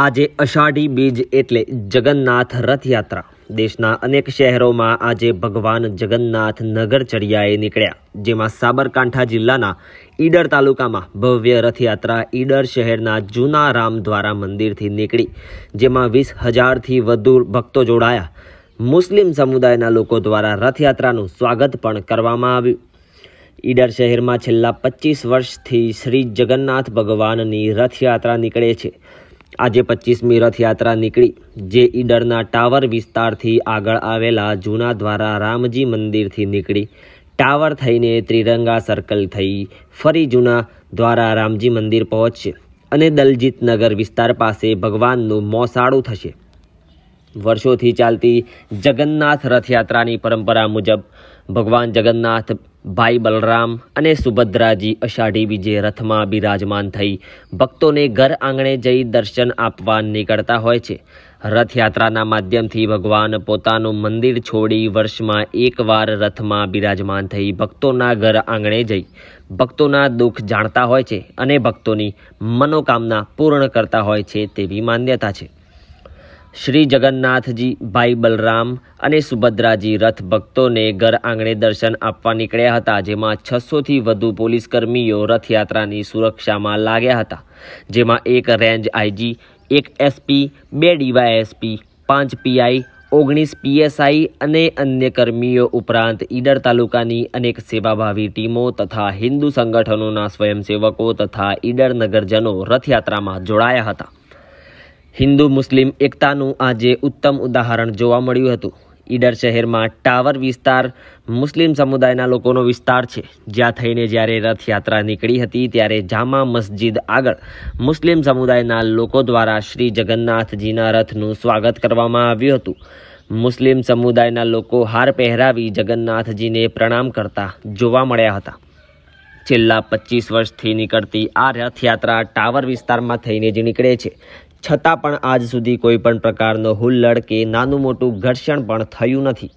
આજે અષાઢી બીજ એટલે જગન્નાથ રથયાત્રા દેશના અનેક શહેરોમાં આજે ભગવાન જગન્નાથ નગર નીકળ્યા જેમાં સાબરકાંઠા જિલ્લાના ઈડર તાલુકામાં ભવ્ય રથયાત્રા ઈડર શહેરના જૂના રામ દ્વારા મંદિરથી નીકળી જેમાં વીસ હજારથી વધુ ભક્તો જોડાયા મુસ્લિમ સમુદાયના લોકો દ્વારા રથયાત્રાનું સ્વાગત પણ કરવામાં આવ્યું ઈડર શહેરમાં છેલ્લા પચીસ વર્ષથી શ્રી જગન્નાથ ભગવાનની રથયાત્રા નીકળે છે આજે પચીસમી રથયાત્રા નીકળી જે ઈડરના ટાવર વિસ્તારથી આગળ આવેલા જૂના દ્વારા રામજી મંદિરથી નીકળી ટાવર થઈને ત્રિરંગા સર્કલ થઈ ફરી જૂના દ્વારા રામજી મંદિર પહોંચશે અને દલજીતનગર વિસ્તાર પાસે ભગવાનનું મોસાળું થશે વર્ષોથી ચાલતી જગન્નાથ રથયાત્રાની પરંપરા મુજબ ભગવાન જગન્નાથ ભાઈ બલરામ અને સુભદ્રાજી અષાઢી વિજે રથમાં બિરાજમાન થઈ ભક્તોને ઘર આંગણે જઈ દર્શન આપવા નીકળતા હોય છે રથયાત્રાના માધ્યમથી ભગવાન પોતાનું મંદિર છોડી વર્ષમાં એકવાર રથમાં બિરાજમાન થઈ ભક્તોના ઘર આંગણે જઈ ભક્તોના દુઃખ જાણતા હોય છે અને ભક્તોની મનોકામના પૂર્ણ કરતા હોય છે તેવી માન્યતા છે શ્રી જગન્નાથજી ભાઈ બલરામ અને સુભદ્રાજી રથ ભક્તોને ઘર આંગણે દર્શન આપવા નીકળ્યા હતા જેમાં છસોથી વધુ પોલીસ કર્મીઓ રથયાત્રાની સુરક્ષામાં લાગ્યા હતા જેમાં એક રેન્જ આઈજી એક એસપી બે ડીવાયએસપી પાંચ પીઆઈ ઓગણીસ પીએસઆઈ અને અન્ય કર્મીઓ ઉપરાંત ઈડર તાલુકાની અનેક સેવાભાવી ટીમો તથા હિન્દુ સંગઠનોના સ્વયંસેવકો તથા ઈડર નગરજનો રથયાત્રામાં જોડાયા હતા હિન્દુ મુસ્લિમ એકતાનું આજે ઉત્તમ ઉદાહરણ જોવા મળ્યું હતું ઈડર શહેરમાં ટાવર વિસ્તાર મુસ્લિમ સમુદાયના લોકોનો વિસ્તાર છે જ્યાં થઈને જ્યારે રથયાત્રા નીકળી હતી ત્યારે જામા મસ્જિદ આગળ મુસ્લિમ સમુદાયના લોકો દ્વારા શ્રી જગન્નાથજીના રથનું સ્વાગત કરવામાં આવ્યું હતું મુસ્લિમ સમુદાયના લોકો હાર પહેરાવી જગન્નાથજીને પ્રણામ કરતા જોવા મળ્યા હતા છેલ્લા પચીસ વર્ષથી નીકળતી આ રથયાત્રા ટાવર વિસ્તારમાં થઈને જ નીકળે છે છતાં પણ આજ સુધી કોઈ પણ પ્રકારનો હુલ્લડ કે નાનું મોટું ઘર્ષણ પણ થયું નથી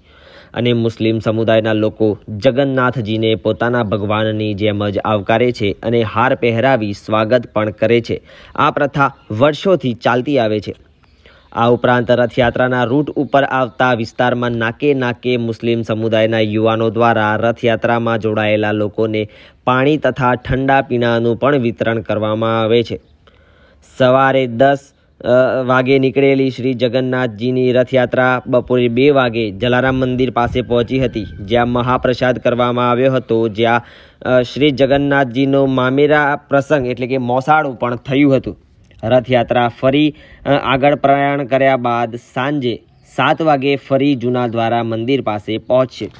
અને મુસ્લિમ સમુદાયના લોકો જગન્નાથજીને પોતાના ભગવાનની જેમ જ આવકારે છે અને હાર પહેરાવી સ્વાગત પણ કરે છે આ પ્રથા વર્ષોથી ચાલતી આવે છે આ ઉપરાંત રથયાત્રાના રૂટ ઉપર આવતા વિસ્તારમાં નાકે નાકે મુસ્લિમ સમુદાયના યુવાનો દ્વારા રથયાત્રામાં જોડાયેલા લોકોને પાણી તથા ઠંડા પીણાનું પણ વિતરણ કરવામાં આવે છે સવારે દસ વાગે નીકળેલી શ્રી જગન્નાથજીની રથયાત્રા બપોરે બે વાગે જલારામ મંદિર પાસે પહોંચી હતી જ્યાં મહાપ્રસાદ કરવામાં આવ્યો હતો જ્યાં શ્રી જગન્નાથજીનો મામેરા પ્રસંગ એટલે કે મોસાળું પણ થયું હતું રથયાત્રા ફરી આગળ પ્રયાણ કર્યા બાદ સાંજે સાત વાગે ફરી જૂના દ્વારા મંદિર પાસે પહોંચશે